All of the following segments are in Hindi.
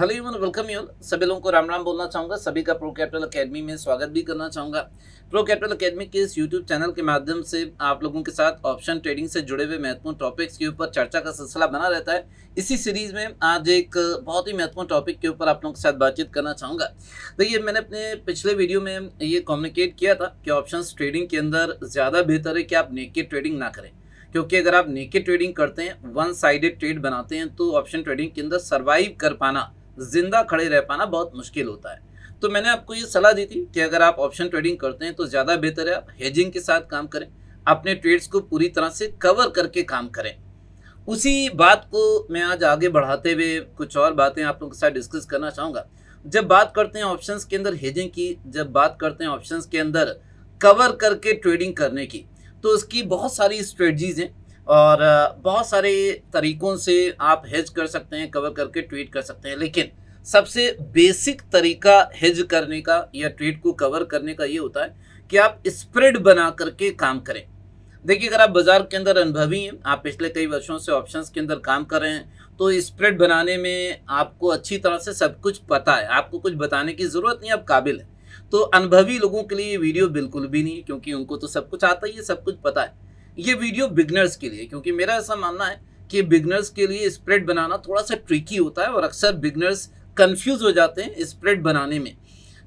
हेलो यूमन वेलकम यूल सभी लोगों को राम राम बोलना चाहूँगा सभी का प्रो कैपिटल अकेडमी में स्वागत भी करना चाहूँगा प्रो कैपिटल अकेडमी के इस यूट्यूब चैनल के माध्यम से आप लोगों के साथ ऑप्शन ट्रेडिंग से जुड़े हुए महत्वपूर्ण टॉपिक्स के ऊपर चर्चा का सिलसिला बना रहता है इसी सीरीज में आज एक बहुत ही महत्वपूर्ण टॉपिक के ऊपर आप लोगों के साथ बातचीत करना चाहूँगा देखिए मैंने अपने पिछले वीडियो में ये कम्युनिकेट किया था कि ऑप्शन ट्रेडिंग के अंदर ज़्यादा बेहतर है कि आप नेकेड ट्रेडिंग ना करें क्योंकि अगर आप नेकेड ट्रेडिंग करते हैं वन साइडेड ट्रेड बनाते हैं तो ऑप्शन ट्रेडिंग के अंदर सर्वाइव कर पाना ज़िंदा खड़े रह पाना बहुत मुश्किल होता है तो मैंने आपको ये सलाह दी थी कि अगर आप ऑप्शन ट्रेडिंग करते हैं तो ज़्यादा बेहतर है आप हेजिंग के साथ काम करें अपने ट्रेड्स को पूरी तरह से कवर करके काम करें उसी बात को मैं आज आगे बढ़ाते हुए कुछ और बातें आप लोगों के साथ डिस्कस करना चाहूँगा जब बात करते हैं ऑप्शंस के अंदर हेजिंग की जब बात करते हैं ऑप्शंस के अंदर कवर करके ट्रेडिंग करने की तो उसकी बहुत सारी स्ट्रेटजीज हैं और बहुत सारे तरीक़ों से आप हेज कर सकते हैं कवर करके ट्वीट कर सकते हैं लेकिन सबसे बेसिक तरीका हेज करने का या ट्वीट को कवर करने का ये होता है कि आप स्प्रेड बना करके काम करें देखिए अगर आप बाज़ार के अंदर अनुभवी हैं आप पिछले कई वर्षों से ऑप्शंस के अंदर काम कर रहे हैं तो स्प्रेड बनाने में आपको अच्छी तरह से सब कुछ पता है आपको कुछ बताने की ज़रूरत नहीं आप काबिल हैं तो अनुभवी लोगों के लिए ये वीडियो बिल्कुल भी नहीं क्योंकि उनको तो सब कुछ आता ही है सब कुछ पता है ये वीडियो बिगनर्स के लिए क्योंकि मेरा ऐसा मानना है कि बिगनर्स के लिए स्प्रेड बनाना थोड़ा सा ट्रिकी होता है और अक्सर बिगनर्स कंफ्यूज हो जाते हैं स्प्रेड बनाने में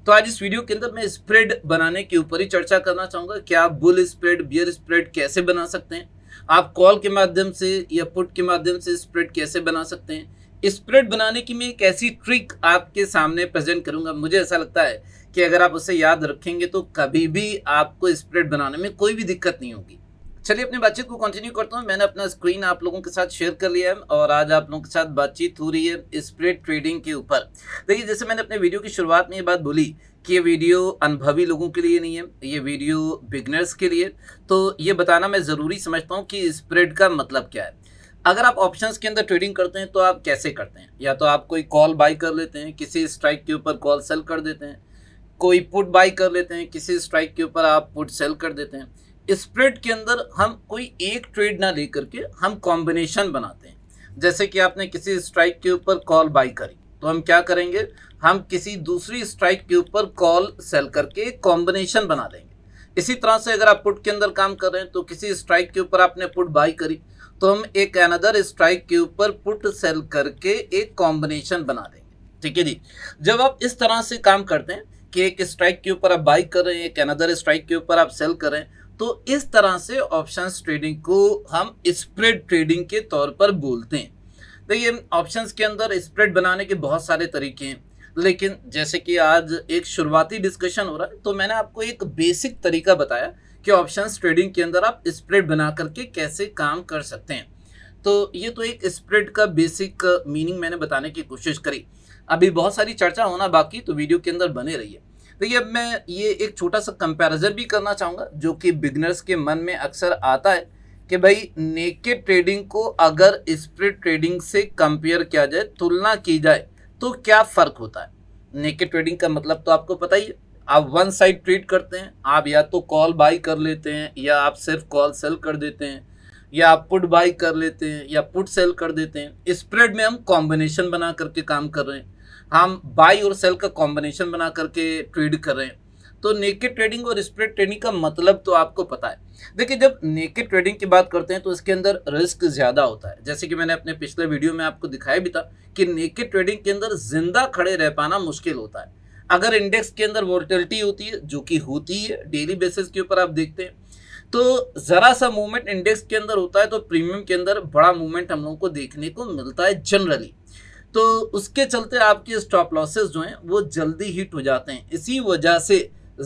तो आज इस वीडियो के अंदर मैं स्प्रेड बनाने के ऊपर ही चर्चा करना चाहूँगा कि आप बुल स्प्रेड बियर स्प्रेड कैसे बना सकते हैं आप कॉल के माध्यम से या पुट के माध्यम से स्प्रेड कैसे बना सकते हैं स्प्रेड बनाने की मैं एक ऐसी ट्रिक आपके सामने प्रेजेंट करूंगा मुझे ऐसा लगता है कि अगर आप उसे याद रखेंगे तो कभी भी आपको स्प्रेड बनाने में कोई भी दिक्कत नहीं होगी चलिए अपनी बातचीत को कंटिन्यू करता हूँ मैंने अपना स्क्रीन आप लोगों के साथ शेयर कर लिया है और आज आप लोगों के साथ बातचीत हो रही है स्प्रेड ट्रेडिंग के ऊपर देखिए जैसे मैंने अपने वीडियो की शुरुआत में ये बात बोली कि ये वीडियो अनुभवी लोगों के लिए नहीं है ये वीडियो बिगनर्स के लिए तो ये बताना मैं ज़रूरी समझता हूँ कि स्प्रेड का मतलब क्या है अगर आप ऑप्शंस के अंदर ट्रेडिंग करते हैं तो आप कैसे करते हैं या तो आप कोई कॉल बाई कर लेते हैं किसी स्ट्राइक के ऊपर कॉल सेल कर देते हैं कोई पुट बाई कर लेते हैं किसी स्ट्राइक के ऊपर आप पुट सेल कर देते हैं स्प्रेड के अंदर हम कोई एक ट्रेड ना लेकर के हम कॉम्बिनेशन बनाते हैं जैसे कि आपने किसी स्ट्राइक के ऊपर कॉल बाई करी तो हम क्या करेंगे हम किसी दूसरी स्ट्राइक के ऊपर कॉल सेल करके कॉम्बिनेशन बना लेंगे इसी तरह से अगर आप पुट के अंदर काम कर रहे हैं तो किसी स्ट्राइक के ऊपर आपने पुट बाई करी तो हम एक अनदर स्ट्राइक के ऊपर पुट सेल करके एक कॉम्बिनेशन बना देंगे ठीक है जी जब आप इस तरह से काम करते हैं कि एक स्ट्राइक के ऊपर आप बाई कर रहे हैं एक अनदर स्ट्राइक के ऊपर आप सेल कर रहे हैं तो इस तरह से ऑप्शन ट्रेडिंग को हम स्प्रेड ट्रेडिंग के तौर पर बोलते हैं देखिए ऑप्शंस के अंदर स्प्रेड बनाने के बहुत सारे तरीके हैं लेकिन जैसे कि आज एक शुरुआती डिस्कशन हो रहा है तो मैंने आपको एक बेसिक तरीका बताया कि ऑप्शंस ट्रेडिंग के अंदर आप स्प्रेड बना करके कैसे काम कर सकते हैं तो ये तो एक स्प्रेड का बेसिक मीनिंग मैंने बताने की कोशिश करी अभी बहुत सारी चर्चा होना बाकी तो वीडियो के अंदर बने रहिए देखिए अब मैं ये एक छोटा सा कंपैरिजन भी करना चाहूँगा जो कि बिगनर्स के मन में अक्सर आता है कि भाई नेकेड ट्रेडिंग को अगर स्प्रिट ट्रेडिंग से कंपेयर किया जाए तुलना की जाए तो क्या फ़र्क होता है नेकेड ट्रेडिंग का मतलब तो आपको पता ही है आप वन साइड ट्रेड करते हैं आप या तो कॉल बाई कर लेते हैं या आप सिर्फ कॉल सेल कर देते हैं या आप पुट बाई कर लेते हैं या पुट सेल कर देते हैं स्प्रेड में हम कॉम्बिनेशन बना करके काम कर रहे हैं हम बाई और सेल का कॉम्बिनेशन बना करके ट्रेड कर रहे हैं तो नेकेड ट्रेडिंग और स्प्रेड ट्रेडिंग का मतलब तो आपको पता है देखिए जब नेकेड ट्रेडिंग की बात करते हैं तो इसके अंदर रिस्क ज़्यादा होता है जैसे कि मैंने अपने पिछले वीडियो में आपको दिखाया भी था कि नेकेड ट्रेडिंग के अंदर जिंदा खड़े रह पाना मुश्किल होता है अगर इंडेक्स के अंदर वोल्टिलिटी होती है जो कि होती है डेली बेसिस के ऊपर आप देखते हैं तो ज़रा सा मूवमेंट इंडेक्स के अंदर होता है तो प्रीमियम के अंदर बड़ा मूवमेंट हम लोगों को देखने को मिलता है जनरली तो उसके चलते आपके स्टॉप लॉसेस जो हैं वो जल्दी हिट हो जाते हैं इसी वजह से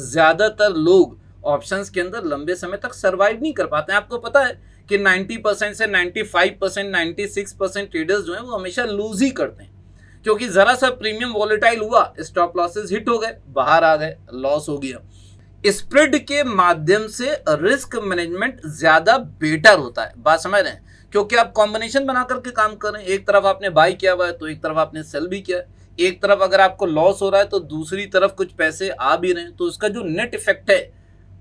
ज़्यादातर लोग ऑप्शंस के अंदर लंबे समय तक सर्वाइव नहीं कर पाते हैं आपको पता है कि 90 परसेंट से 95 परसेंट नाइन्टी परसेंट ट्रेडर्स जो हैं वो हमेशा लूज ही करते हैं क्योंकि ज़रा सा प्रीमियम वॉलेटाइल हुआ स्टॉप लॉसेज हिट हो गए बाहर आ गए लॉस हो गया स्प्रेड के माध्यम से रिस्क मैनेजमेंट ज़्यादा बेटर होता है बात समझ रहे हैं क्योंकि आप कॉम्बिनेशन बना करके काम कर रहे हैं एक तरफ आपने बाय किया हुआ है तो एक तरफ आपने सेल भी किया है एक तरफ अगर आपको लॉस हो रहा है तो दूसरी तरफ कुछ पैसे आ भी रहे हैं तो उसका जो नेट इफेक्ट है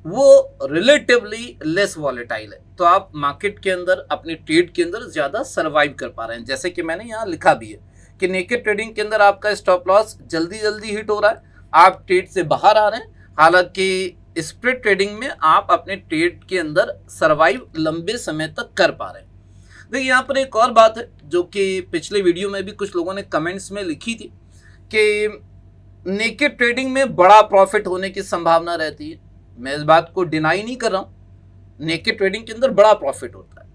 वो रिलेटिवली लेस वॉलेटाइल है तो आप मार्केट के अंदर अपने ट्रेड के अंदर ज़्यादा सर्वाइव कर पा रहे हैं जैसे कि मैंने यहाँ लिखा भी है कि नेकेड ट्रेडिंग के अंदर आपका स्टॉप लॉस जल्दी जल्दी हिट हो रहा है आप ट्रेड से बाहर आ रहे हैं हालांकि स्प्रिट ट्रेडिंग में आप अपने ट्रेड के अंदर सर्वाइव लंबे समय तक कर पा रहे हैं देखिए यहाँ पर एक और बात है जो कि पिछले वीडियो में भी कुछ लोगों ने कमेंट्स में लिखी थी कि नेकेड ट्रेडिंग में बड़ा प्रॉफिट होने की संभावना रहती है मैं इस बात को डिनाई नहीं कर रहा हूँ नेकेड ट्रेडिंग के अंदर बड़ा प्रॉफिट होता है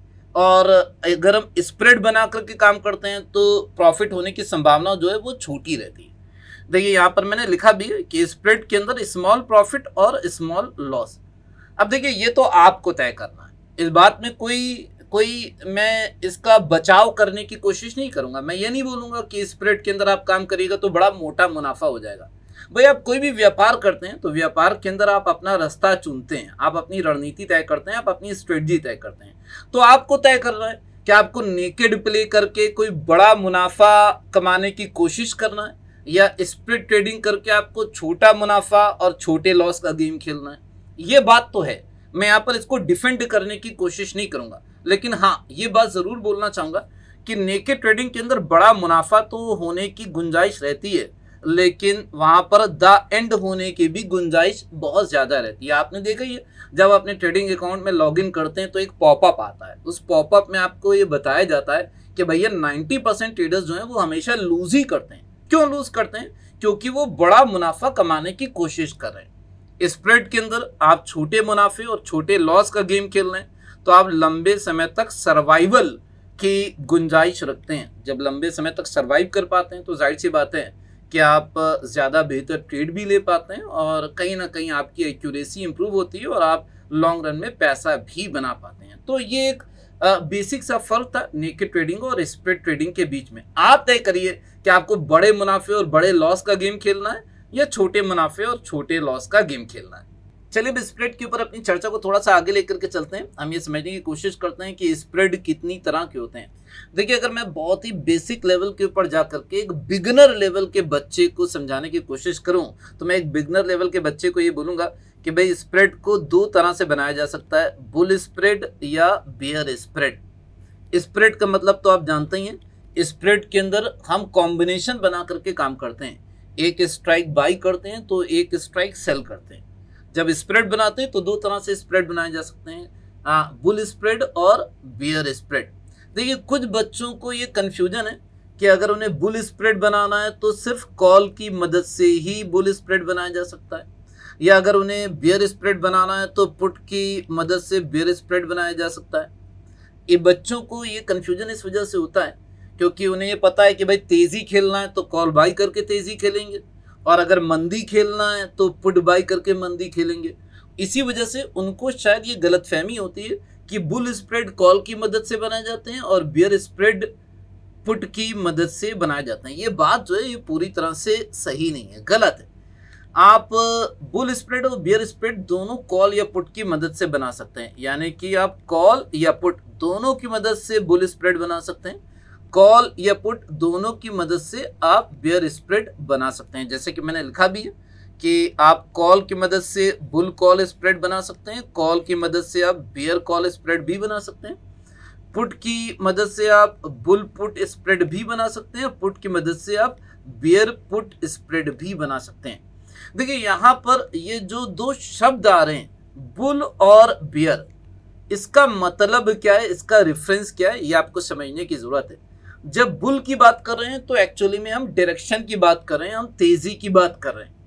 और अगर हम स्प्रेड बना करके काम करते हैं तो प्रॉफिट होने की संभावना जो है वो छोटी रहती है देखिए यहाँ पर मैंने लिखा भी है कि स्प्रेड के अंदर स्मॉल प्रॉफिट और स्मॉल लॉस अब देखिए ये तो आपको तय करना है इस बात में कोई कोई मैं इसका बचाव करने की कोशिश नहीं करूंगा मैं ये नहीं बोलूंगा कि स्प्रेड के अंदर आप काम करिएगा तो बड़ा मोटा मुनाफा हो जाएगा भाई आप कोई भी व्यापार करते हैं तो व्यापार के अंदर आप अपना रास्ता चुनते हैं आप अपनी रणनीति तय करते हैं आप अपनी स्ट्रेटजी तय करते हैं तो आपको तय करना है कि आपको नेकेड प्ले करके कोई बड़ा मुनाफा कमाने की कोशिश करना है या स्प्रिट ट्रेडिंग करके आपको छोटा मुनाफा और छोटे लॉस का गेम खेलना है ये बात तो है मैं यहाँ पर इसको डिफेंड करने की कोशिश नहीं करूँगा लेकिन हाँ ये बात ज़रूर बोलना चाहूंगा कि नेकेड ट्रेडिंग के अंदर बड़ा मुनाफा तो होने की गुंजाइश रहती है लेकिन वहां पर द एंड होने की भी गुंजाइश बहुत ज़्यादा रहती है आपने देखा ही जब अपने ट्रेडिंग अकाउंट में लॉगिन करते हैं तो एक पॉपअप आता है उस पॉपअप में आपको ये बताया जाता है कि भैया 90 परसेंट ट्रेडर्स जो हैं वो हमेशा लूज ही करते हैं क्यों लूज करते हैं क्योंकि वो बड़ा मुनाफा कमाने की कोशिश कर रहे हैं स्प्रेड के अंदर आप छोटे मुनाफे और छोटे लॉस का गेम खेल रहे हैं तो आप लंबे समय तक सर्वाइवल की गुंजाइश रखते हैं जब लंबे समय तक सर्वाइव कर पाते हैं तो जाहिर सी बात है कि आप ज़्यादा बेहतर ट्रेड भी ले पाते हैं और कहीं ना कहीं आपकी एक्यूरेसी इम्प्रूव होती है और आप लॉन्ग रन में पैसा भी बना पाते हैं तो ये एक बेसिक सा फर्क था नेकेड ट्रेडिंग और स्प्रेड ट्रेडिंग के बीच में आप तय करिए कि आपको बड़े मुनाफे और बड़े लॉस का गेम खेलना है या छोटे मुनाफे और छोटे लॉस का गेम खेलना है चलिए अब स्प्रेड के ऊपर अपनी चर्चा को थोड़ा सा आगे लेकर के चलते हैं हम ये समझने की कोशिश करते हैं कि स्प्रेड कितनी तरह के होते हैं देखिए अगर मैं बहुत ही बेसिक लेवल के ऊपर जा करके एक बिगनर लेवल के बच्चे को समझाने की कोशिश करूं तो मैं एक बिगनर लेवल के बच्चे को ये बोलूँगा कि भाई स्प्रेड को दो तरह से बनाया जा सकता है बुल स्प्रेड या बियर स्प्रेड स्प्रेड का मतलब तो आप जानते ही हैं स्प्रेड के अंदर हम कॉम्बिनेशन बना करके काम करते हैं एक स्ट्राइक बाई करते हैं तो एक स्ट्राइक सेल करते हैं जब स्प्रेड बनाते हैं तो दो तरह से स्प्रेड बनाए जा सकते हैं बुल स्प्रेड और बियर स्प्रेड देखिए कुछ बच्चों को ये कन्फ्यूजन है कि अगर उन्हें बुल स्प्रेड बनाना है तो सिर्फ कॉल की मदद से ही बुल स्प्रेड बनाया जा सकता है या अगर उन्हें बियर स्प्रेड बनाना है तो पुट की मदद से बियर स्प्रेड बनाया जा सकता है ये बच्चों को ये कन्फ्यूजन इस वजह से होता है क्योंकि उन्हें ये पता है कि भाई तेज़ी खेलना है तो कॉल बाई करके तेज़ी खेलेंगे और अगर मंदी खेलना है तो पुट बाई करके मंदी खेलेंगे इसी वजह से उनको शायद ये गलत फहमी होती है कि बुल स्प्रेड कॉल की मदद से बनाए जाते हैं और बियर स्प्रेड पुट की मदद से बनाए जाते हैं ये बात जो है ये पूरी तरह से सही नहीं है गलत है आप बुल स्प्रेड और बियर स्प्रेड दोनों कॉल या पुट की मदद से बना सकते हैं यानी कि आप कॉल या पुट दोनों की मदद से बुल स्प्रेड बना सकते हैं कॉल या पुट दोनों की मदद से आप बियर स्प्रेड बना सकते हैं जैसे कि मैंने लिखा भी है कि आप कॉल की मदद से बुल कॉल स्प्रेड बना सकते हैं कॉल की मदद से आप बियर कॉल स्प्रेड भी बना सकते हैं पुट की मदद से आप बुल पुट स्प्रेड भी बना सकते हैं पुट की मदद से आप बियर पुट स्प्रेड भी बना सकते हैं देखिए यहाँ पर ये जो दो शब्द आ रहे हैं बुल और बियर इसका मतलब क्या है इसका रेफरेंस क्या है ये आपको समझने की ज़रूरत है जब बुल की बात कर रहे हैं तो एक्चुअली में हम डायरेक्शन की बात कर रहे हैं हम तेजी की बात कर रहे हैं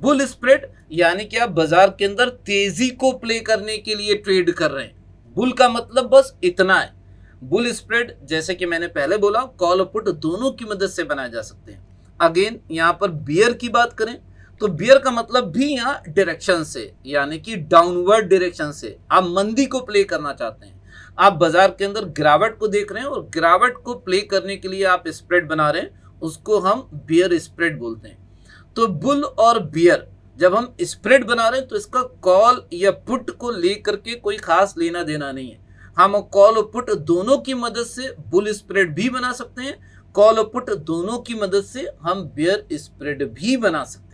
बुल स्प्रेड यानी कि आप बाजार के अंदर तेजी को प्ले करने के लिए ट्रेड कर रहे हैं बुल का मतलब बस इतना है बुल स्प्रेड जैसे कि मैंने पहले बोला कॉल पुट दोनों की मदद से बनाए जा सकते हैं अगेन यहाँ पर बियर की बात करें तो बियर का मतलब भी यहाँ डायरेक्शन से यानी कि डाउनवर्ड डायरेक्शन से आप मंदी को प्ले करना चाहते हैं आप बाजार के अंदर गिरावट को देख रहे हैं और गिरावट को प्ले करने के लिए आप स्प्रेड बना रहे हैं उसको हम बियर स्प्रेड बोलते हैं तो बुल और बियर जब हम स्प्रेड बना रहे हैं तो इसका कॉल या पुट को लेकर के कोई खास लेना देना नहीं है हम कॉल और पुट दोनों की मदद से बुल स्प्रेड भी बना सकते हैं कॉल और पुट दोनों की मदद से हम बियर स्प्रेड भी बना सकते हैं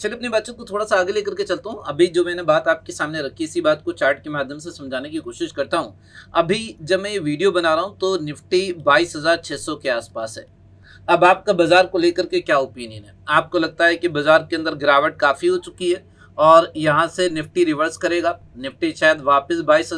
चलिए अपनी बातचीत को थोड़ा सा आगे लेकर के चलता हूँ अभी जो मैंने बात आपके सामने रखी इसी बात को चार्ट के माध्यम से समझाने की कोशिश करता हूँ अभी जब मैं ये वीडियो बना रहा हूँ तो निफ्टी बाईस हज़ार छः सौ के आसपास है अब आपका बाज़ार को लेकर के क्या ओपिनियन है आपको लगता है कि बाज़ार के अंदर गिरावट काफ़ी हो चुकी है और यहाँ से निफ्टी रिवर्स करेगा निफ्टी शायद वापस बाईस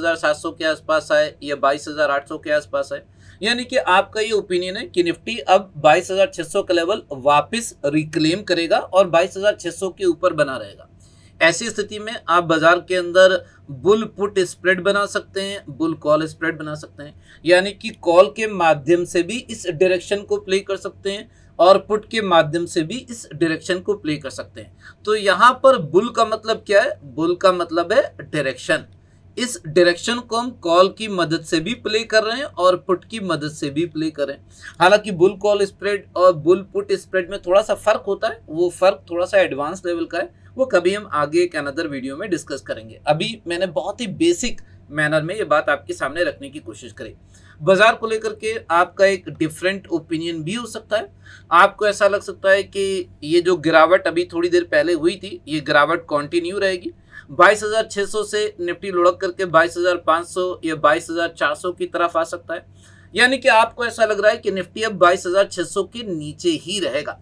के आसपास आए या बाईस के आसपास आए यानी कि आपका ये ओपिनियन है कि निफ्टी अब 22,600 का लेवल वापस रिक्लेम करेगा और 22,600 के ऊपर बना रहेगा ऐसी स्थिति में आप बाजार के अंदर बुल पुट स्प्रेड बना सकते हैं बुल कॉल स्प्रेड बना सकते हैं यानी कि कॉल के माध्यम से भी इस डायरेक्शन को प्ले कर सकते हैं और पुट के माध्यम से भी इस डायरेक्शन को प्ले कर सकते हैं तो यहाँ पर बुल का मतलब क्या है बुल का मतलब है डायरेक्शन इस डायरेक्शन को हम कॉल की मदद से भी प्ले कर रहे हैं और पुट की मदद से भी प्ले कर रहे हैं हालांकि बुल कॉल स्प्रेड और बुल पुट स्प्रेड में थोड़ा सा फर्क होता है वो फर्क थोड़ा सा एडवांस लेवल का है वो कभी हम आगे एक अनदर वीडियो में डिस्कस करेंगे अभी मैंने बहुत ही बेसिक मैनर में ये बात आपके सामने रखने की कोशिश करी बाजार को लेकर के आपका एक डिफरेंट ओपिनियन भी हो सकता है आपको ऐसा लग सकता है कि ये जो गिरावट अभी थोड़ी देर पहले हुई थी ये गिरावट कंटिन्यू रहेगी 22,600 से निफ्टी लुढ़क करके 22,500 या 22,400 की तरफ आ सकता है यानी कि आपको ऐसा लग रहा है कि निफ्टी अब 22,600 के नीचे ही रहेगा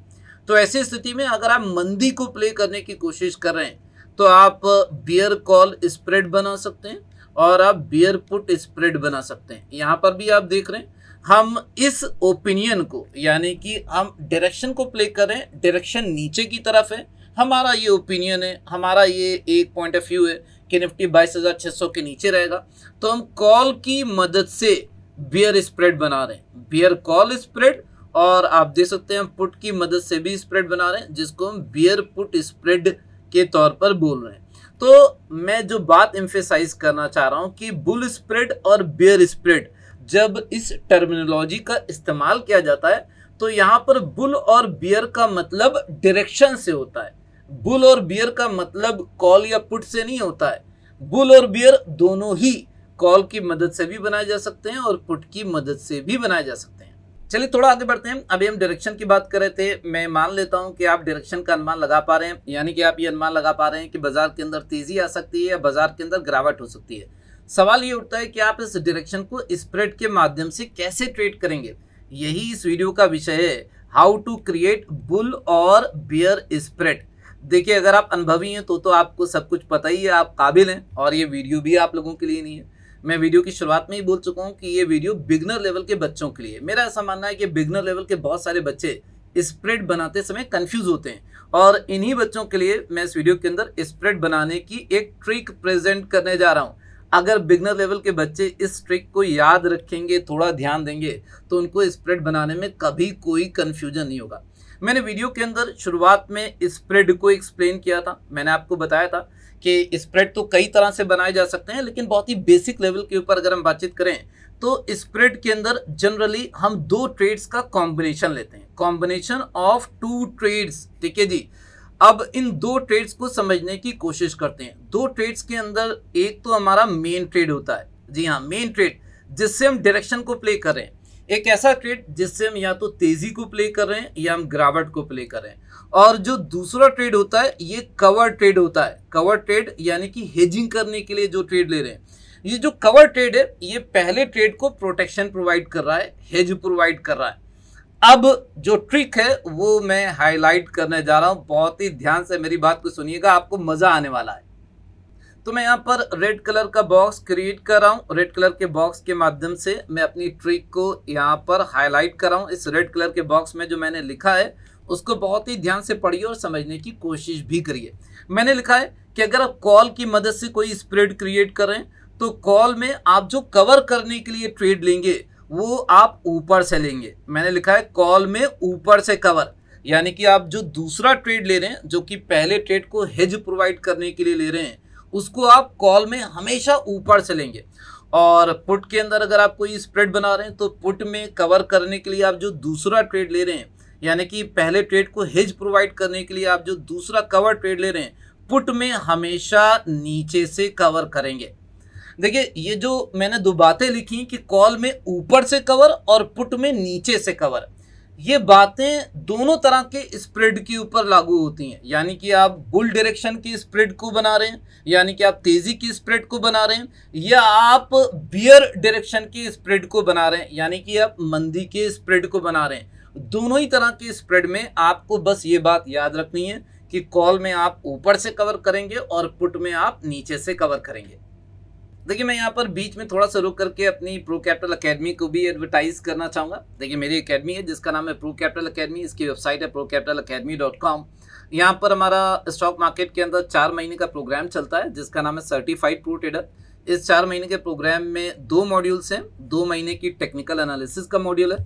तो ऐसी स्थिति में अगर आप मंदी को प्ले करने की कोशिश कर रहे हैं तो आप बियर कॉल स्प्रेड बना सकते हैं और आप बियर पुट स्प्रेड बना सकते हैं यहाँ पर भी आप देख रहे हैं हम इस ओपिनियन को यानी कि हम डायरेक्शन को प्ले कर रहे हैं डायरेक्शन नीचे की तरफ है हमारा ये ओपिनियन है हमारा ये एक पॉइंट ऑफ व्यू है कि निफ्टी बाईस हज़ार छः सौ के नीचे रहेगा तो हम कॉल की मदद से बियर स्प्रेड बना रहे हैं बियर कॉल स्प्रेड और आप देख सकते हैं हम पुट की मदद से भी स्प्रेड बना रहे हैं जिसको हम बियर पुट स्प्रेड के तौर पर बोल रहे हैं तो मैं जो बात एम्फेसाइज करना चाह रहा हूँ कि बुल स्प्रेड और बियर स्प्रेड जब इस टर्मिनोलॉजी का इस्तेमाल किया जाता है तो यहाँ पर बुल और बियर का मतलब डायरेक्शन से होता है बुल और बियर का मतलब कॉल या पुट से नहीं होता है बुल और बियर दोनों ही कॉल की मदद से भी बनाए जा सकते हैं और पुट की मदद से भी बनाए जा सकते हैं चलिए थोड़ा आगे बढ़ते हैं अभी हम डायरेक्शन की बात कर रहे थे मैं मान लेता हूं कि आप डायरेक्शन का अनुमान लगा पा रहे हैं यानी कि आप ये अनुमान लगा पा रहे हैं कि बाजार के अंदर तेजी आ सकती है या बाजार के अंदर गिरावट हो सकती है सवाल ये उठता है कि आप इस डायरेक्शन को स्प्रेड के माध्यम से कैसे ट्रेड करेंगे यही इस वीडियो का विषय है हाउ टू क्रिएट बुल और बियर स्प्रेड देखिए अगर आप अनुभवी हैं तो तो आपको सब कुछ पता ही है आप काबिल हैं और ये वीडियो भी आप लोगों के लिए नहीं है मैं वीडियो की शुरुआत में ही बोल चुका हूँ कि ये वीडियो बिगनर लेवल के बच्चों के लिए मेरा ऐसा मानना है कि बिगनर लेवल के बहुत सारे बच्चे स्प्रेड बनाते समय कन्फ्यूज़ होते हैं और इन्हीं बच्चों के लिए मैं इस वीडियो के अंदर स्प्रेड बनाने की एक ट्रिक प्रेजेंट करने जा रहा हूँ अगर बिगनर लेवल के बच्चे इस ट्रिक को याद रखेंगे थोड़ा ध्यान देंगे तो उनको स्प्रेड बनाने में कभी कोई कन्फ्यूजन नहीं होगा मैंने वीडियो के अंदर शुरुआत में स्प्रेड को एक्सप्लेन किया था मैंने आपको बताया था कि स्प्रेड तो कई तरह से बनाए जा सकते हैं लेकिन बहुत ही बेसिक लेवल के ऊपर अगर हम बातचीत करें तो स्प्रेड के अंदर जनरली हम दो ट्रेड्स का कॉम्बिनेशन लेते हैं कॉम्बिनेशन ऑफ टू ट्रेड्स ठीक है जी अब इन दो ट्रेड्स को समझने की कोशिश करते हैं दो ट्रेड्स के अंदर एक तो हमारा मेन ट्रेड होता है जी हाँ मेन ट्रेड जिससे हम डायरेक्शन को प्ले कर रहे हैं एक ऐसा ट्रेड जिससे हम या तो तेजी को प्ले कर रहे हैं या हम गिरावट को प्ले कर रहे हैं और जो दूसरा ट्रेड होता है ये कवर ट्रेड होता है कवर ट्रेड यानी कि हेजिंग करने के लिए जो ट्रेड ले रहे हैं ये जो कवर ट्रेड है ये पहले ट्रेड को प्रोटेक्शन प्रोवाइड कर रहा है हेज प्रोवाइड कर रहा है अब जो ट्रिक है वो मैं हाईलाइट करने जा रहा हूँ बहुत ही ध्यान से मेरी बात को सुनिएगा आपको मज़ा आने वाला है तो मैं यहाँ पर रेड कलर का बॉक्स क्रिएट कर रहा हूँ रेड कलर के बॉक्स के माध्यम से मैं अपनी ट्रिक को यहाँ पर हाईलाइट कर रहा हूँ इस रेड कलर के बॉक्स में जो मैंने लिखा है उसको बहुत ही ध्यान से पढ़िए और समझने की कोशिश भी करिए मैंने लिखा है कि अगर आप कॉल की मदद से कोई स्प्रेड क्रिएट करें तो कॉल में आप जो कवर करने के लिए ट्रेड लेंगे वो आप ऊपर से लेंगे मैंने लिखा है कॉल में ऊपर से कवर यानी कि आप जो दूसरा ट्रेड ले रहे हैं जो कि पहले ट्रेड को हेज प्रोवाइड करने के लिए ले रहे हैं उसको आप कॉल में हमेशा ऊपर से लेंगे और पुट के अंदर अगर आप कोई स्प्रेड बना रहे हैं तो पुट में कवर करने के लिए आप जो दूसरा ट्रेड ले रहे हैं यानी कि पहले ट्रेड को हेज प्रोवाइड करने के लिए आप जो दूसरा कवर ट्रेड ले रहे हैं पुट में हमेशा नीचे से कवर करेंगे देखिए ये जो मैंने दो बातें लिखी कि कॉल में ऊपर से कवर और पुट में नीचे से कवर ये बातें दोनों तरह के स्प्रेड के ऊपर लागू होती हैं यानी कि आप बुल डायरेक्शन की स्प्रेड को बना रहे हैं यानी कि आप तेज़ी की स्प्रेड को बना रहे हैं या आप बियर डायरेक्शन की स्प्रेड को बना रहे हैं यानी कि आप मंदी के स्प्रेड को बना रहे हैं दोनों ही तरह के स्प्रेड में आपको बस ये बात याद रखनी है कि कॉल में आप ऊपर से कवर करेंगे और पुट में आप नीचे से कवर करेंगे देखिए मैं यहाँ पर बीच में थोड़ा सा रुक करके अपनी प्रो कैपिटल अकेडमी को भी एडवर्टाइज करना चाहूँगा देखिए मेरी अकेडमी है जिसका नाम है प्रो कैपिटल अकेडमी इसकी वेबसाइट है Pro Capital Academy dot com यहाँ पर हमारा स्टॉक मार्केट के अंदर चार महीने का प्रोग्राम चलता है जिसका नाम है सर्टिफाइड प्रो ट्रेडर इस चार महीने के प्रोग्राम में दो मॉड्यूल्स हैं दो महीने की टेक्निकल एनालिसिस का मॉड्यूल है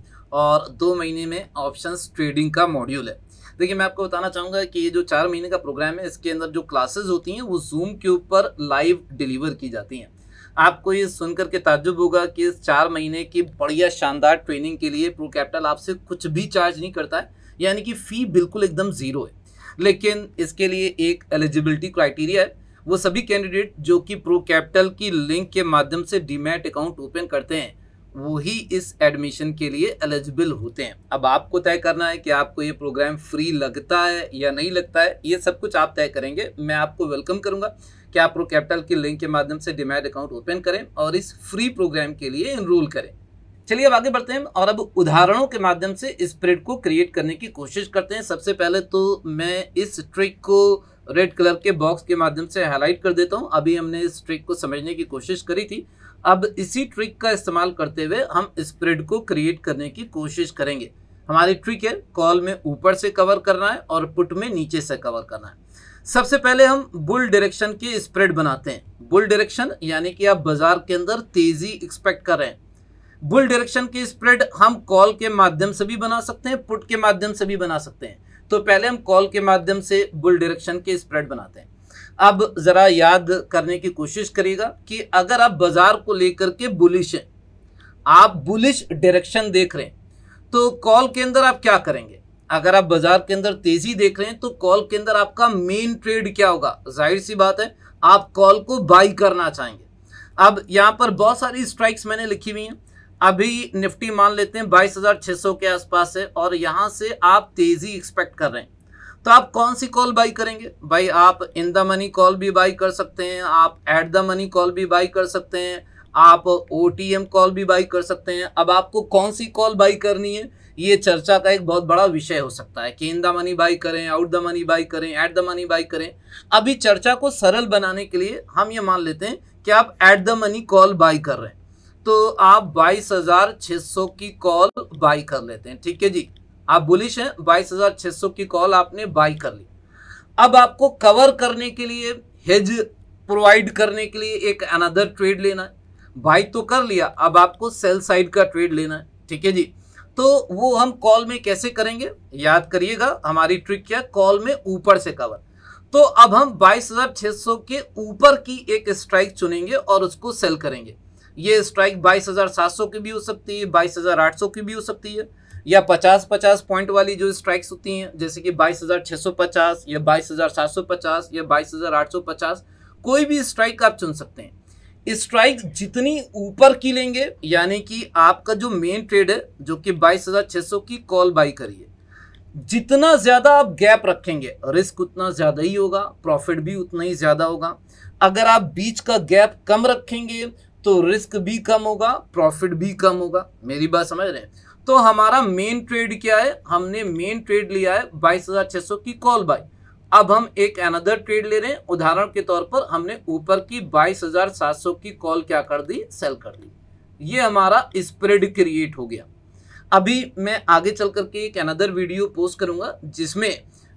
और दो महीने में ऑप्शन ट्रेडिंग का मॉड्यूल है देखिए मैं आपको बताना चाहूँगा कि ये जो चार महीने का प्रोग्राम है इसके अंदर जो क्लासेज होती हैं वो जूम के ऊपर लाइव डिलीवर की जाती हैं आपको ये सुनकर के ताजुब होगा कि इस चार महीने की बढ़िया शानदार ट्रेनिंग के लिए प्रो कैपिटल आपसे कुछ भी चार्ज नहीं करता है यानी कि फ़ी बिल्कुल एकदम ज़ीरो है लेकिन इसके लिए एक एलिजिबिलिटी क्राइटेरिया है वो सभी कैंडिडेट जो कि प्रो कैपिटल की लिंक के माध्यम से डीमैट अकाउंट ओपन करते हैं वही इस एडमिशन के लिए एलिजिबल होते हैं अब आपको तय करना है कि आपको ये प्रोग्राम फ्री लगता है या नहीं लगता है ये सब कुछ आप तय करेंगे मैं आपको वेलकम करूँगा कि आप प्रो कैपिटल के लिंक के माध्यम से डिमैट अकाउंट ओपन करें और इस फ्री प्रोग्राम के लिए इनरोल करें चलिए अब आगे बढ़ते हैं और अब उदाहरणों के माध्यम से स्प्रेड को क्रिएट करने की कोशिश करते हैं सबसे पहले तो मैं इस ट्रिक को रेड कलर के बॉक्स के माध्यम से हाईलाइट कर देता हूं अभी हमने इस ट्रिक को समझने की कोशिश करी थी अब इसी ट्रिक का इस्तेमाल करते हुए हम स्प्रेड को क्रिएट करने की कोशिश करेंगे हमारी ट्रिक है कॉल में ऊपर से कवर करना है और पुट में नीचे से कवर करना है सबसे पहले हम बुल डायरेक्शन के स्प्रेड बनाते हैं बुल डायरेक्शन यानी कि आप बाजार के अंदर तेजी एक्सपेक्ट कर रहे हैं बुल डायरेक्शन के स्प्रेड हम कॉल के माध्यम से भी बना सकते हैं पुट के माध्यम से भी बना सकते हैं तो पहले हम कॉल के माध्यम से बुल डायरेक्शन के स्प्रेड बनाते हैं अब ज़रा याद करने की कोशिश करिएगा कि अगर आप बाजार को लेकर के बुलिश हैं आप बुलिश डायरेक्शन देख रहे हैं तो कॉल के अंदर आप क्या करेंगे अगर आप बाजार के अंदर तेजी देख रहे हैं तो कॉल के अंदर आपका मेन ट्रेड क्या होगा जाहिर सी बात है आप कॉल को बाई करना चाहेंगे अब यहाँ पर बहुत सारी स्ट्राइक्स मैंने लिखी हुई हैं अभी निफ्टी मान लेते हैं बाईस हज़ार सौ के आसपास है और यहाँ से आप तेज़ी एक्सपेक्ट कर रहे हैं तो आप कौन सी कॉल बाई करेंगे भाई आप इन द मनी कॉल भी बाई कर सकते हैं आप एट द मनी कॉल भी बाई कर सकते हैं आप ओ कॉल भी बाई कर सकते हैं अब आपको कौन सी कॉल बाई करनी है ये चर्चा का एक बहुत बड़ा विषय हो सकता है कि इन द मनी बाई करें आउट द मनी बाई करें ऐट द मनी बाई करें अभी चर्चा को सरल बनाने के लिए हम ये मान लेते हैं कि आप at the money call buy कर रहे हैं तो आप बाईस हजार छः सौ की कॉल बाई कर लेते हैं ठीक है जी आप बुलिश हैं बाईस हजार छः सौ की कॉल आपने बाई कर ली अब आपको कवर करने के लिए हेज प्रोवाइड करने के लिए एक अनदर ट्रेड लेना है बाई तो कर लिया अब आपको सेल साइड का ट्रेड लेना है ठीक है जी तो वो हम कॉल में कैसे करेंगे याद करिएगा हमारी ट्रिक क्या कॉल में ऊपर से कवर तो अब हम 22,600 के ऊपर की एक स्ट्राइक चुनेंगे और उसको सेल करेंगे ये स्ट्राइक 22,700 की भी हो सकती है 22,800 की भी हो सकती है या 50-50 पॉइंट वाली जो स्ट्राइक्स होती हैं जैसे कि 22,650 या 22,750 या 22,850 कोई भी स्ट्राइक आप चुन सकते हैं स्ट्राइक जितनी ऊपर की लेंगे यानी कि आपका जो मेन ट्रेड है जो कि 22,600 की कॉल बाई करिए जितना ज़्यादा आप गैप रखेंगे रिस्क उतना ज़्यादा ही होगा प्रॉफिट भी उतना ही ज़्यादा होगा अगर आप बीच का गैप कम रखेंगे तो रिस्क भी कम होगा प्रॉफिट भी कम होगा मेरी बात समझ रहे हैं तो हमारा मेन ट्रेड क्या है हमने मेन ट्रेड लिया है बाईस की कॉल बाई अब हम एक अनदर ट्रेड ले रहे हैं उदाहरण के तौर पर हमने ऊपर की 22,700 की कॉल क्या कर दी सेल कर दी ये हमारा स्प्रेड क्रिएट हो गया अभी मैं आगे चल करके एक अनदर वीडियो पोस्ट करूंगा जिसमें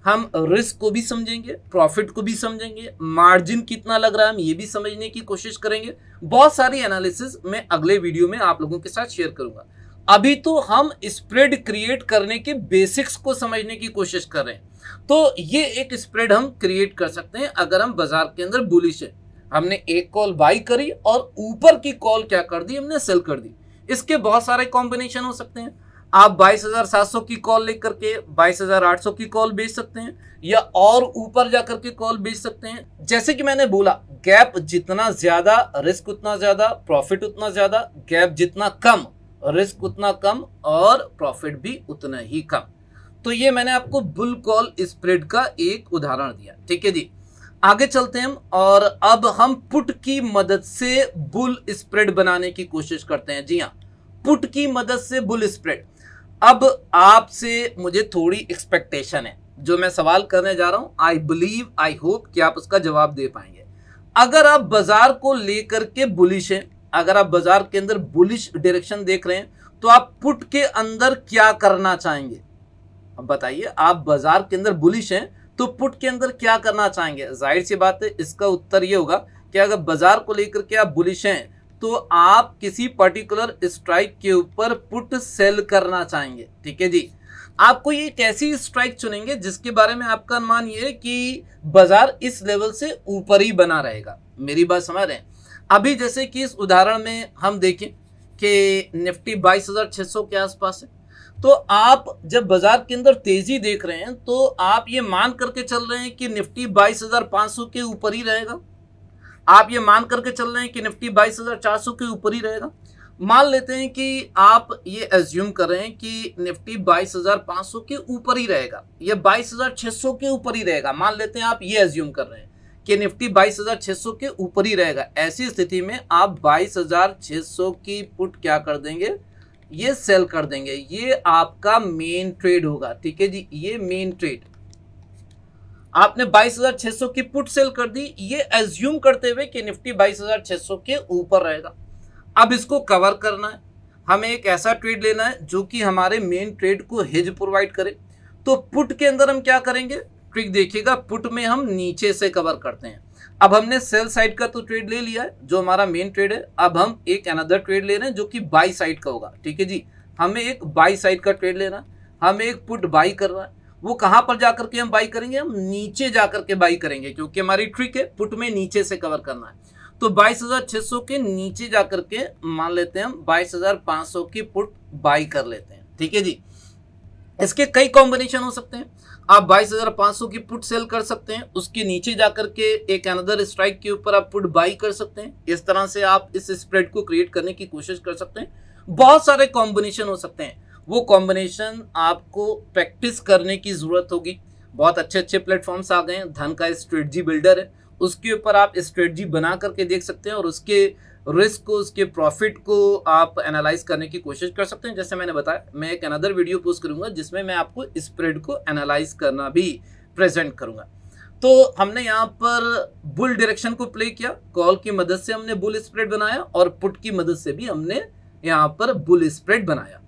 हम रिस्क को भी समझेंगे प्रॉफिट को भी समझेंगे मार्जिन कितना लग रहा है हम ये भी समझने की कोशिश करेंगे बहुत सारी एनालिसिस मैं अगले वीडियो में आप लोगों के साथ शेयर करूंगा अभी तो हम स्प्रेड क्रिएट करने के बेसिक्स को समझने की कोशिश कर रहे हैं तो ये एक स्प्रेड हम क्रिएट कर सकते हैं अगर हम बाजार के अंदर बुलिश है हमने एक कॉल बाई करी और ऊपर की कॉल क्या कर दी हमने सेल कर दी इसके बहुत सारे कॉम्बिनेशन हो सकते हैं आप 22,700 की कॉल लेकर के 22,800 की कॉल बेच सकते हैं या और ऊपर जाकर के कॉल बेच सकते हैं जैसे कि मैंने बोला गैप जितना ज़्यादा रिस्क उतना ज़्यादा प्रॉफिट उतना ज़्यादा गैप जितना कम रिस्क उतना कम और प्रॉफिट भी उतना ही कम तो ये मैंने आपको बुल कॉल स्प्रेड का एक उदाहरण दिया ठीक है जी आगे चलते हैं हम और अब हम पुट की मदद से बुल स्प्रेड बनाने की कोशिश करते हैं जी हाँ पुट की मदद से बुल स्प्रेड अब आपसे मुझे थोड़ी एक्सपेक्टेशन है जो मैं सवाल करने जा रहा हूं आई बिलीव आई होप कि आप उसका जवाब दे पाएंगे अगर आप बाजार को लेकर के बुलिश हैं अगर आप बाजार के अंदर बुलिश डायरेक्शन देख रहे हैं तो आप पुट के अंदर क्या करना चाहेंगे बताइए आप बाजार के अंदर बुलिश हैं तो पुट के अंदर क्या करना चाहेंगे जाहिर सी बात है इसका उत्तर ये होगा कि अगर बाजार को लेकर के आप बुलिश हैं तो आप किसी पर्टिकुलर स्ट्राइक के ऊपर पुट सेल करना चाहेंगे ठीक है जी आपको ये कैसी स्ट्राइक चुनेंगे जिसके बारे में आपका अनुमान ये कि बाजार इस लेवल से ऊपर ही बना रहेगा मेरी बात समझ रहे हैं अभी जैसे कि इस उदाहरण में हम देखें कि निफ्टी 22,600 के आसपास है तो आप जब बाजार के अंदर तेजी देख रहे हैं तो आप ये मान करके चल रहे हैं कि निफ्टी 22,500 के ऊपर ही रहेगा आप ये मान करके चल रहे हैं कि निफ्टी 22,400 के ऊपर ही रहेगा मान लेते हैं कि आप ये एज्यूम करें कि निफ्टी 22,500 के ऊपर ही रहेगा ये 22,600 के ऊपर ही रहेगा मान लेते हैं आप ये एज्यूम कर रहे हैं कि निफ्टी 22,600 के ऊपर ही रहेगा ऐसी स्थिति में आप 22,600 की पुट क्या कर देंगे ये सेल कर देंगे ये आपका मेन ट्रेड होगा ठीक है जी ये मेन ट्रेड आपने 22,600 की पुट सेल कर दी ये एज्यूम करते हुए कि निफ्टी 22,600 के ऊपर रहेगा अब इसको कवर करना है हमें एक ऐसा ट्रेड लेना है जो कि हमारे मेन ट्रेड को हिज प्रोवाइड करे तो पुट के अंदर हम क्या करेंगे ट्रिक देखिएगा पुट में हम नीचे से कवर करते हैं अब हमने सेल साइड का तो ट्रेड ले लिया है जो हमारा मेन ट्रेड है अब हम एक अनदर ट्रेड ले रहे हैं जो कि बाई साइड का होगा ठीक है जी हमें एक बाई साइड का ट्रेड लेना हमें एक पुट बाई कर रहा है वो कहाँ पर जाकर के हम बाई करेंगे हम नीचे जाकर के बाई करेंगे क्योंकि हमारी ट्रिक है पुट में नीचे से कवर करना है तो 22,600 के नीचे जाकर के मान लेते हैं हम 22,500 की पुट बाई कर लेते हैं ठीक है जी इसके कई कॉम्बिनेशन हो सकते हैं आप 22,500 की पुट सेल कर सकते हैं उसके नीचे जाकर के एक अनदर स्ट्राइक के ऊपर आप पुट बाई कर सकते हैं इस तरह से आप इस स्प्रेड को क्रिएट करने की कोशिश कर सकते हैं बहुत सारे कॉम्बिनेशन हो सकते हैं वो कॉम्बिनेशन आपको प्रैक्टिस करने की ज़रूरत होगी बहुत अच्छे अच्छे प्लेटफॉर्म्स आ गए हैं धन का स्ट्रेटजी बिल्डर है उसके ऊपर आप स्ट्रेटजी बना करके देख सकते हैं और उसके रिस्क को उसके प्रॉफिट को आप एनालाइज करने की कोशिश कर सकते हैं जैसे मैंने बताया मैं एक अनदर वीडियो पोस्ट करूंगा जिसमें मैं आपको स्प्रेड को एनालाइज करना भी प्रेजेंट करूंगा तो हमने यहाँ पर बुल डायरेक्शन को प्ले किया कॉल की मदद से हमने बुल स्प्रेड बनाया और पुट की मदद से भी हमने यहाँ पर बुल स्प्रेड बनाया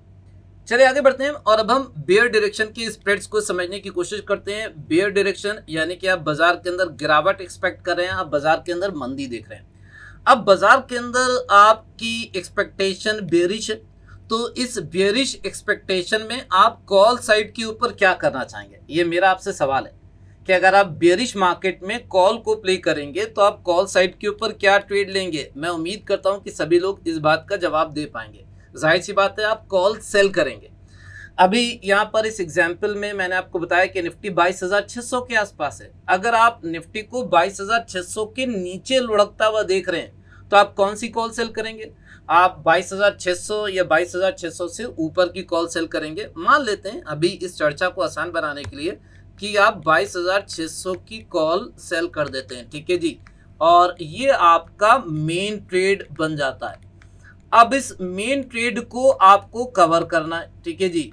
चलिए आगे बढ़ते हैं और अब हम बेयर डायरेक्शन के स्प्रेड्स को समझने की कोशिश करते हैं बेयर डायरेक्शन यानी कि आप बाजार के अंदर गिरावट एक्सपेक्ट कर रहे हैं आप बाजार के अंदर मंदी देख रहे हैं अब बाजार के अंदर आपकी एक्सपेक्टेशन बेरिश है तो इस बेरिश एक्सपेक्टेशन में आप कॉल साइड के ऊपर क्या करना चाहेंगे ये मेरा आपसे सवाल है कि अगर आप बेरिश मार्केट में कॉल को प्ले करेंगे तो आप कॉल साइड के ऊपर क्या ट्रेड लेंगे मैं उम्मीद करता हूं कि सभी लोग इस बात का जवाब दे पाएंगे जाहिर सी बात है आप कॉल सेल करेंगे अभी यहाँ पर इस एग्जाम्पल में मैंने आपको बताया कि निफ्टी 22,600 के आसपास है अगर आप निफ्टी को 22,600 के नीचे लुढ़कता हुआ देख रहे हैं तो आप कौन सी कॉल सेल करेंगे आप 22,600 या 22,600 से ऊपर की कॉल सेल करेंगे मान लेते हैं अभी इस चर्चा को आसान बनाने के लिए कि आप 22,600 की कॉल सेल कर देते हैं ठीक है जी और ये आपका मेन ट्रेड बन जाता है अब इस मेन ट्रेड को आपको कवर करना है ठीक है जी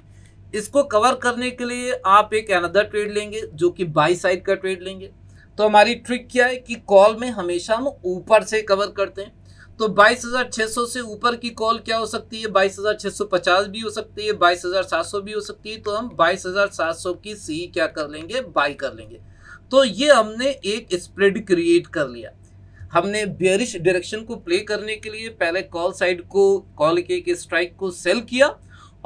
इसको कवर करने के लिए आप एक अनदर ट्रेड लेंगे जो कि बाई साइड का ट्रेड लेंगे तो हमारी ट्रिक क्या है कि कॉल में हमेशा हम ऊपर से कवर करते हैं तो 22,600 से ऊपर की कॉल क्या हो सकती है 22,650 भी हो सकती है 22,700 भी हो सकती है तो हम 22,700 की सी क्या कर लेंगे बाई कर लेंगे तो ये हमने एक स्प्रेड क्रिएट कर लिया हमने बियरिश डायरेक्शन को प्ले करने के लिए पहले कॉल साइड को कॉल के, के स्ट्राइक को सेल किया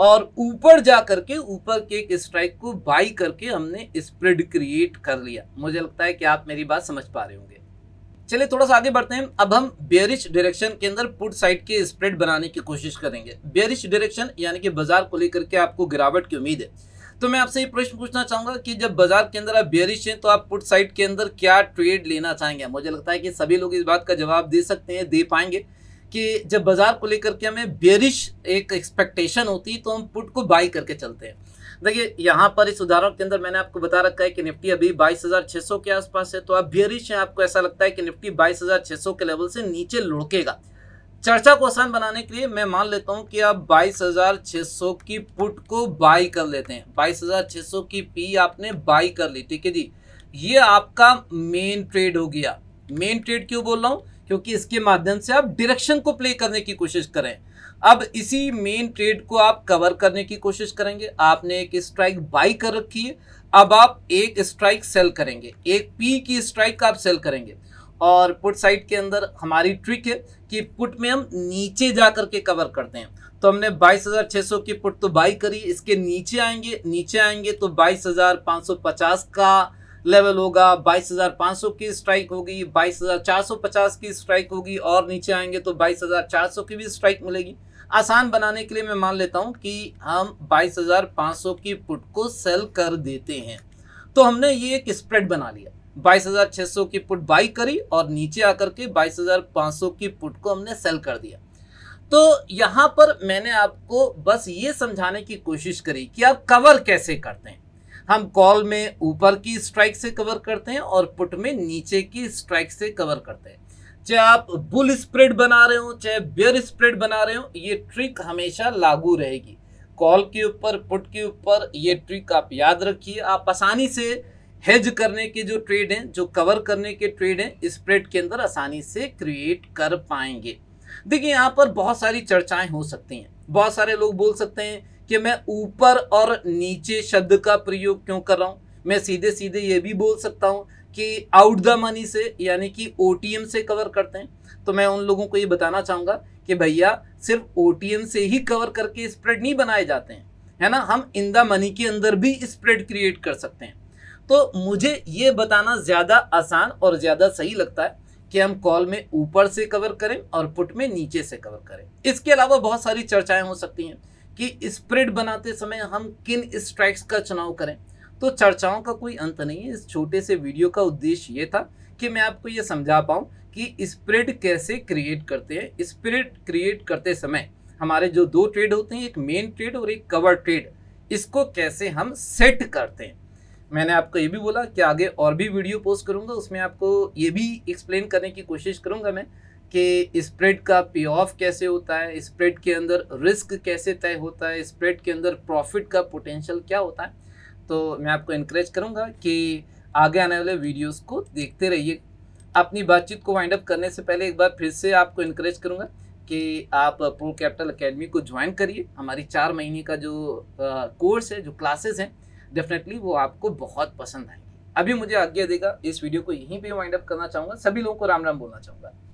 और ऊपर जा करके ऊपर के एक स्ट्राइक को बाई करके हमने स्प्रेड क्रिएट कर लिया मुझे लगता है कि आप मेरी बात समझ पा रहे होंगे चलिए थोड़ा सा आगे बढ़ते हैं अब हम बेरिश डायरेक्शन के अंदर पुट साइड के स्प्रेड बनाने की कोशिश करेंगे बेरिश डायरेक्शन यानी कि बाजार को लेकर के आपको गिरावट की उम्मीद है तो मैं आपसे ये प्रश्न पूछना चाहूंगा कि जब बाजार के अंदर आप बेरिश हैं तो आप पुट साइड के अंदर क्या ट्रेड लेना चाहेंगे मुझे लगता है कि सभी लोग इस बात का जवाब दे सकते हैं दे पाएंगे कि जब बाजार को लेकर के हमें बेरिश एक एक्सपेक्टेशन होती है तो हम पुट को बाई करके चलते हैं देखिए यहाँ पर इस उदाहरण के अंदर मैंने आपको बता रखा है कि निफ्टी अभी 22,600 के आसपास है तो आप बेरिश हैं आपको ऐसा लगता है कि निफ्टी 22,600 के लेवल से नीचे लुढ़केगा चर्चा को आसान बनाने के लिए मैं मान लेता हूँ कि आप 22,600 की पुट को बाई कर लेते हैं 22,600 की पी आपने बाई कर ली ठीक है जी ये आपका मेन ट्रेड हो गया मेन ट्रेड क्यों बोल रहा हूँ क्योंकि इसके माध्यम से आप डायरेक्शन को प्ले करने की कोशिश करें अब इसी मेन ट्रेड को आप कवर करने की कोशिश करेंगे आपने एक स्ट्राइक बाई कर रखी है अब आप एक स्ट्राइक सेल करेंगे एक पी की स्ट्राइक आप सेल करेंगे और पुट साइड के अंदर हमारी ट्रिक है कि पुट में हम नीचे जा कर के कवर करते हैं तो हमने 22,600 की पुट तो बाई करी इसके नीचे आएंगे नीचे आएंगे तो 22,550 का लेवल होगा 22,500 की स्ट्राइक होगी 22,450 की स्ट्राइक होगी और नीचे आएंगे तो 22,400 की भी स्ट्राइक मिलेगी आसान बनाने के लिए मैं मान लेता हूं कि हम 22,500 की पुट को सेल कर देते हैं तो हमने ये एक स्प्रेड बना लिया 22,600 की पुट बाई करी और नीचे आकर के 22,500 की पुट को हमने सेल कर दिया तो यहाँ पर मैंने आपको बस ये समझाने की कोशिश करी कि आप कवर कैसे करते हैं हम कॉल में ऊपर की स्ट्राइक से कवर करते हैं और पुट में नीचे की स्ट्राइक से कवर करते हैं चाहे आप बुल स्प्रेड बना रहे हो चाहे बियर स्प्रेड बना रहे हो ये ट्रिक हमेशा लागू रहेगी कॉल के ऊपर पुट के ऊपर ये ट्रिक आप याद रखिए आप आसानी से हेज करने के जो ट्रेड हैं जो कवर करने के ट्रेड हैं स्प्रेड के अंदर आसानी से क्रिएट कर पाएंगे देखिए यहाँ पर बहुत सारी चर्चाएं हो सकती हैं बहुत सारे लोग बोल सकते हैं कि मैं ऊपर और नीचे शब्द का प्रयोग क्यों कर रहा हूँ मैं सीधे सीधे ये भी बोल सकता हूँ कि आउट द मनी से यानी कि ओ से कवर करते हैं तो मैं उन लोगों को ये बताना चाहूँगा कि भैया सिर्फ ओ से ही कवर करके स्प्रेड नहीं बनाए जाते हैं है ना हम इन द मनी के अंदर भी स्प्रेड क्रिएट कर सकते हैं तो मुझे ये बताना ज़्यादा आसान और ज़्यादा सही लगता है कि हम कॉल में ऊपर से कवर करें और पुट में नीचे से कवर करें इसके अलावा बहुत सारी चर्चाएं हो सकती हैं कि स्प्रेड बनाते समय हम किन स्ट्राइक्स का चुनाव करें तो चर्चाओं का कोई अंत नहीं है इस छोटे से वीडियो का उद्देश्य ये था कि मैं आपको ये समझा पाऊँ कि स्प्रेड कैसे क्रिएट करते हैं स्प्रेड क्रिएट करते समय हमारे जो दो ट्रेड होते हैं एक मेन ट्रेड और एक कवर ट्रेड इसको कैसे हम सेट करते हैं मैंने आपको ये भी बोला कि आगे और भी वीडियो पोस्ट करूँगा उसमें आपको ये भी एक्सप्लेन करने की कोशिश करूँगा मैं कि स्प्रेड का पे ऑफ कैसे होता है स्प्रेड के अंदर रिस्क कैसे तय होता है स्प्रेड के अंदर प्रॉफिट का पोटेंशियल क्या होता है तो मैं आपको इनक्रेज करूँगा कि आगे आने वाले वीडियोस को देखते रहिए अपनी बातचीत को वाइंड अप करने से पहले एक बार फिर से आपको इनक्रेज करूँगा कि आप प्रो कैपिटल अकेडमी को ज्वाइन करिए हमारी चार महीने का जो कोर्स है जो क्लासेस हैं डेफिनेटली वो आपको बहुत पसंद आएंगे अभी मुझे आज्ञा देगा इस वीडियो को यहीं पर वाइंड अप करना चाहूँगा सभी लोगों को राम राम बोलना चाहूँगा